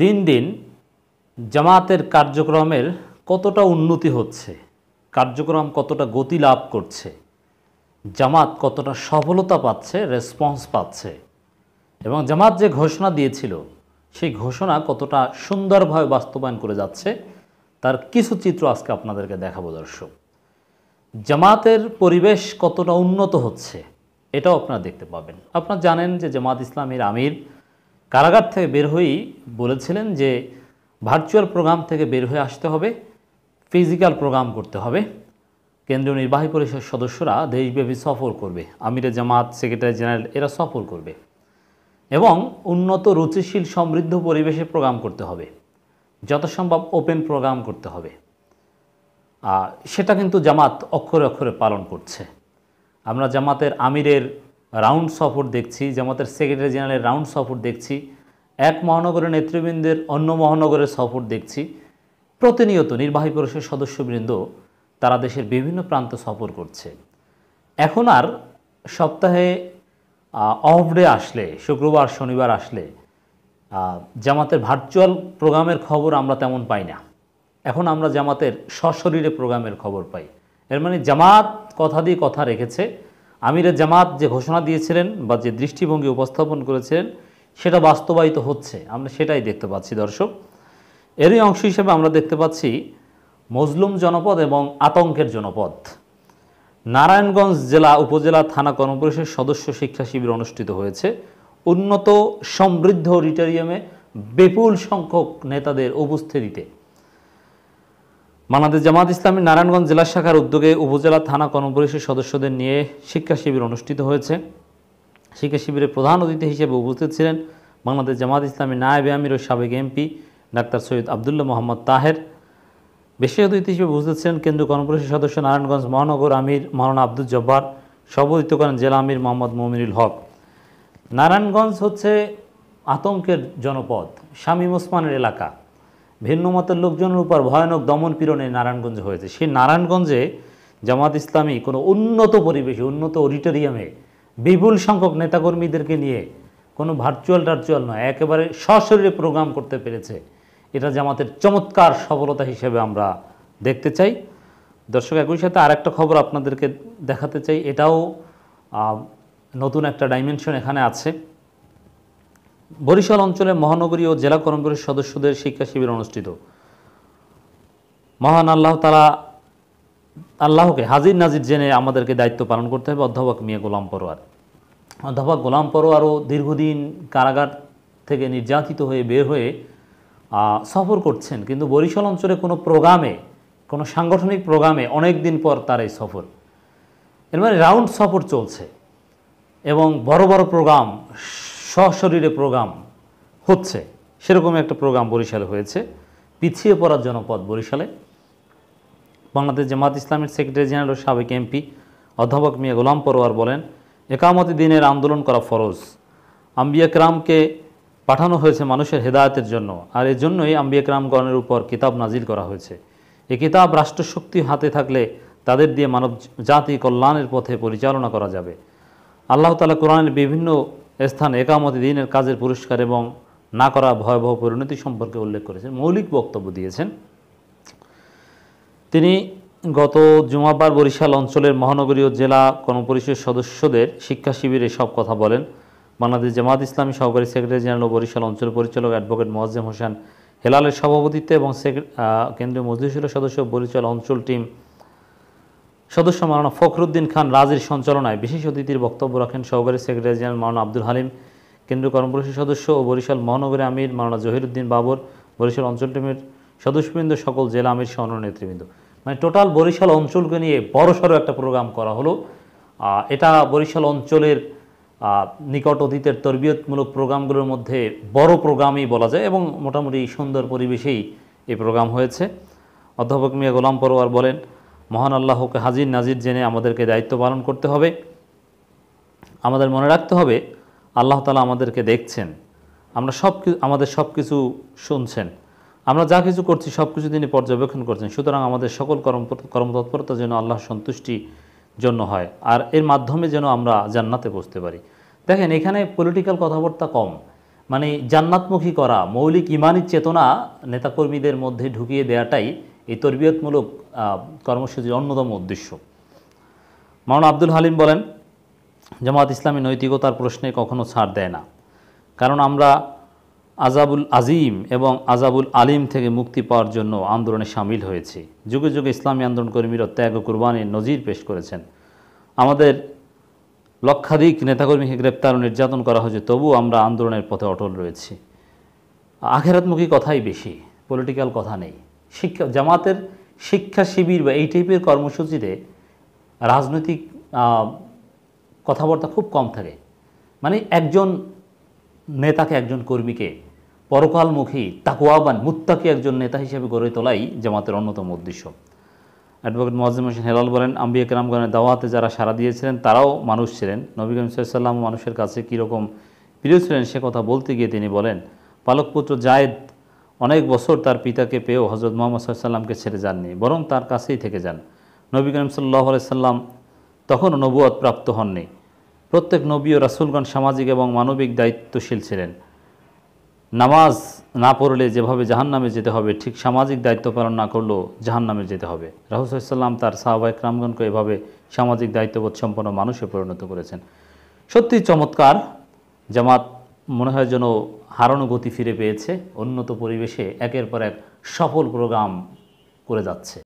দিন দিন জামাতের কার্যক্রমের কতটা উন্নতি হচ্ছে কার্যক্রম কতটা গতি লাভ করছে জামাত কতটা সফলতা পাচ্ছে রেসপন্স পাচ্ছে এবং জামাত যে ঘোষণা দিয়েছিল সেই ঘোষণা কতটা সুন্দরভাবে বাস্তবায়ন করে যাচ্ছে তার কিছু চিত্র আজকে আপনাদেরকে দেখাবো দর্শক জামাতের পরিবেশ কতটা উন্নত হচ্ছে এটাও আপনারা দেখতে পাবেন আপনারা জানেন যে জামাত ইসলামের আমির কারাগার থেকে বের হয়েই বলেছিলেন যে ভার্চুয়াল প্রোগ্রাম থেকে বের হয়ে আসতে হবে ফিজিক্যাল প্রোগ্রাম করতে হবে কেন্দ্রীয় নির্বাহী পরিষদ সদস্যরা দেশব্যাপী সফর করবে আমিরে জামাত সেক্রেটারি জেনারেল এরা সফর করবে এবং উন্নত রুচিশীল সমৃদ্ধ পরিবেশে প্রোগ্রাম করতে হবে যত সম্ভব ওপেন প্রোগ্রাম করতে হবে সেটা কিন্তু জামাত অক্ষরে অক্ষরে পালন করছে আমরা জামাতের আমিরের রাউন্ড সফর দেখছি জামাতের সেক্রেটারি জেনারেলের রাউন্ড সফর দেখছি এক মহানগরের নেতৃবৃন্দের অন্য মহানগরের সফর দেখছি প্রতিনিয়ত নির্বাহী পরিষদের সদস্যবৃন্দ তারা দেশের বিভিন্ন প্রান্ত সফর করছে এখন আর সপ্তাহে অফ ডে আসলে শুক্রবার শনিবার আসলে জামাতের ভার্চুয়াল প্রোগ্রামের খবর আমরা তেমন পাই না এখন আমরা জামাতের সশরীরে প্রোগ্রামের খবর পাই এর মানে জামাত কথা দিয়ে কথা রেখেছে আমিরে জামাত যে ঘোষণা দিয়েছিলেন বা যে দৃষ্টিভঙ্গি উপস্থাপন করেছিলেন সেটা বাস্তবায়িত হচ্ছে আমরা সেটাই দেখতে পাচ্ছি দর্শক এরই অংশ হিসেবে আমরা দেখতে পাচ্ছি মজলুম জনপদ এবং আতঙ্কের জনপদ নারায়ণগঞ্জ জেলা উপজেলা থানা কর্মপরিষদ সদস্য শিক্ষা শিবির অনুষ্ঠিত হয়েছে উন্নত সমৃদ্ধ অডিটোরিয়ামে বিপুল সংখ্যক নেতাদের উপস্থিতিতে বাংলাদেশ জামাত ইসলামী নারায়ণগঞ্জ জেলা শাখার উদ্যোগে উপজেলা থানা কর্মপরিষদ সদস্যদের নিয়ে শিক্ষা শিবির অনুষ্ঠিত হয়েছে শিক্ষা শিবিরের প্রধান অতিথি হিসেবে উপস্থিত ছিলেন বাংলাদেশ জামাত ইসলামী নায়েব আমির ও সাবেক এমপি ডাক্তার সৈয়দ আবদুল্লাহ মোহাম্মদ তাহের বিশেষ অতিথি হিসেবে উপস্থিত ছিলেন কেন্দ্রীয় কর্মপরিষদ সদস্য নারায়ণগঞ্জ মহানগর আমির মাওলানা আব্দুল জব্বার সভাপতিত্ব করেন জেলা আমির মোহাম্মদ মমিনুল হক নারায়ণগঞ্জ হচ্ছে আতঙ্কের জনপদ শামীম ওসমানের এলাকা ভিন্নমতের লোকজনের উপর ভয়ানক দমন পীড়নে নারায়ণগঞ্জ হয়েছে সেই নারায়ণগঞ্জে জামাত ইসলামী কোনো উন্নত পরিবেশে উন্নত অডিটোরিয়ামে বিপুল সংখ্যক নেতাকর্মীদেরকে নিয়ে কোনো ভার্চুয়াল টার্চুয়াল নয় একেবারে সশরীরে প্রোগ্রাম করতে পেরেছে এটা জামাতের চমৎকার সফলতা হিসেবে আমরা দেখতে চাই দর্শক একই সাথে আরেকটা খবর আপনাদেরকে দেখাতে চাই এটাও নতুন একটা ডাইমেনশন এখানে আছে বরিশাল অঞ্চলে মহানগরী ও জেলা কর্মকরের সদস্যদের শিক্ষা শিবির অনুষ্ঠিত মহান আল্লাহ তারা আল্লাহকে হাজির নাজির জেনে আমাদেরকে দায়িত্ব পালন করতে হবে অধ্যাপক মিয়া গোলাম পরোয়ার অধ্যাপক গোলাম পরোয়ারও দীর্ঘদিন কারাগার থেকে নির্যাতিত হয়ে বের হয়ে সফর করছেন কিন্তু বরিশাল অঞ্চলে কোনো প্রোগ্রামে কোনো সাংগঠনিক প্রোগ্রামে অনেক দিন পর তার এই সফর এর মানে রাউন্ড সফর চলছে এবং বড় বড় প্রোগ্রাম সশরীরে প্রোগ্রাম হচ্ছে সেরকম একটা প্রোগ্রাম বরিশালে হয়েছে পিছিয়ে পড়ার জনপদ বরিশালে বাংলাদেশ জামাত ইসলামের সেক্রেটারি জেনারেল সাবেক এমপি অধ্যাপক মিয়া গোলাম পরোয়ার বলেন একামতি দিনের আন্দোলন করা ফরজ আম্বিয়াকরামকে পাঠানো হয়েছে মানুষের হেদায়তের জন্য আর এর জন্যই আম্বিয়াকরামগণের উপর কিতাব নাজিল করা হয়েছে এ কিতাব রাষ্ট্রশক্তি হাতে থাকলে তাদের দিয়ে মানব জাতি কল্যাণের পথে পরিচালনা করা যাবে আল্লাহ তালা কোরআনের বিভিন্ন স্থান একামতি দিনের কাজের পুরস্কার এবং না করা ভয়াবহ পরিণতি সম্পর্কে উল্লেখ করেছেন মৌলিক বক্তব্য দিয়েছেন তিনি গত জুমাবার বরিশাল অঞ্চলের মহানগরীয় জেলা গণপরিষদ সদস্যদের শিক্ষা শিবিরে সব কথা বলেন বাংলাদেশ জামাত ইসলামী সহকারী সেক্রেটারি জেনারেল বরিশাল অঞ্চল পরিচালক অ্যাডভোকেট মোয়াজ্জেম হোসেন হেলালের সভাপতিত্বে এবং কেন্দ্রীয় মজলিসুলের সদস্য বরিশাল অঞ্চল টিম সদস্য মাওলানা ফখরুদ্দিন খান রাজির সঞ্চালনায় বিশেষ অতিথির বক্তব্য রাখেন সহকারী সেক্রেটারি জেনারেল মাওলানা আব্দুল হালিম কেন্দ্রীয় কর্মপরিষদ সদস্য ও বরিশাল মহানগরী আমির মাওলানা জহিরুদ্দিন বাবর বরিশাল অঞ্চল টিমের সদস্যবৃন্দ সকল জেলা আমির সহ নেতৃবৃন্দ মানে টোটাল বরিশাল অঞ্চলকে নিয়ে বড়সড় একটা প্রোগ্রাম করা হলো এটা বরিশাল অঞ্চলের নিকট অতীতের তরবিয়তমূলক প্রোগ্রামগুলোর মধ্যে বড় প্রোগ্রামই বলা যায় এবং মোটামুটি সুন্দর পরিবেশেই এই প্রোগ্রাম হয়েছে অধ্যাপক মিয়া গোলাম পরোয়ার বলেন মহান আল্লাহকে হাজির নাজির জেনে আমাদেরকে দায়িত্ব পালন করতে হবে আমাদের মনে রাখতে হবে আল্লাহ তালা আমাদেরকে দেখছেন আমরা সব আমাদের সব কিছু শুনছেন আমরা যা কিছু করছি সব কিছু তিনি পর্যবেক্ষণ করছেন সুতরাং আমাদের সকল কর্ম কর্মতৎপরতা যেন আল্লাহ সন্তুষ্টি জন্য হয় আর এর মাধ্যমে যেন আমরা জান্নাতে বসতে পারি দেখেন এখানে পলিটিক্যাল কথাবার্তা কম মানে জান্নাতমুখী করা মৌলিক ইমানি চেতনা নেতাকর্মীদের মধ্যে ঢুকিয়ে দেওয়াটাই এই তরবিয়তমূলক কর্মসূচির অন্যতম উদ্দেশ্য মাওনা আব্দুল হালিম বলেন জামাত ইসলামী নৈতিকতার প্রশ্নে কখনো ছাড় দেয় না কারণ আমরা আজাবুল আজিম এবং আজাবুল আলিম থেকে মুক্তি পাওয়ার জন্য আন্দোলনে সামিল হয়েছি যুগে যুগে ইসলামী আন্দোলন কর্মীরা ত্যাগ ও নজির পেশ করেছেন আমাদের লক্ষাধিক নেতাকর্মীকে গ্রেপ্তার ও নির্যাতন করা হয়েছে তবুও আমরা আন্দোলনের পথে অটল রয়েছি আখেরাতমুখী কথাই বেশি পলিটিক্যাল কথা নেই শিক্ষা জামাতের শিক্ষা শিবির বা এই টাইপের কর্মসূচিতে রাজনৈতিক কথাবার্তা খুব কম থাকে মানে একজন নেতাকে একজন কর্মীকে পরকালমুখী তাকুয়াবান মুত্তাকে একজন নেতা হিসেবে গড়ে তোলাই জামাতের অন্যতম উদ্দেশ্য অ্যাডভোকেট মোয়াজ্জম হোসেন হেলাল বলেন আম্বিয়া কেরামগণের দাওয়াতে যারা সাড়া দিয়েছিলেন তারাও মানুষ ছিলেন নবী করিম সাল্লাম মানুষের কাছে কীরকম প্রিয় ছিলেন সে কথা বলতে গিয়ে তিনি বলেন পালকপুত্র জায়েদ অনেক বছর তার পিতাকে পেয়েও হজরত মোহাম্মদ সাল্লামকে ছেড়ে যাননি বরং তার কাছেই থেকে যান নবী করিম সাল্লাহ সাল্লাম তখন নবুয়াদ প্রাপ্ত হননি প্রত্যেক নবী ও রাসুলগণ সামাজিক এবং মানবিক দায়িত্বশীল ছিলেন নামাজ না পড়লে যেভাবে জাহান নামে যেতে হবে ঠিক সামাজিক দায়িত্ব পালন না করলেও জাহান নামে যেতে হবে রাহুসাল্লাম তার সাহবাহিক রামগণকে এভাবে সামাজিক দায়িত্ববোধ সম্পন্ন মানুষে পরিণত করেছেন সত্যি চমৎকার জামাত মনে হয় যেন হারানো গতি ফিরে পেয়েছে উন্নত পরিবেশে একের পর এক সফল প্রোগ্রাম করে যাচ্ছে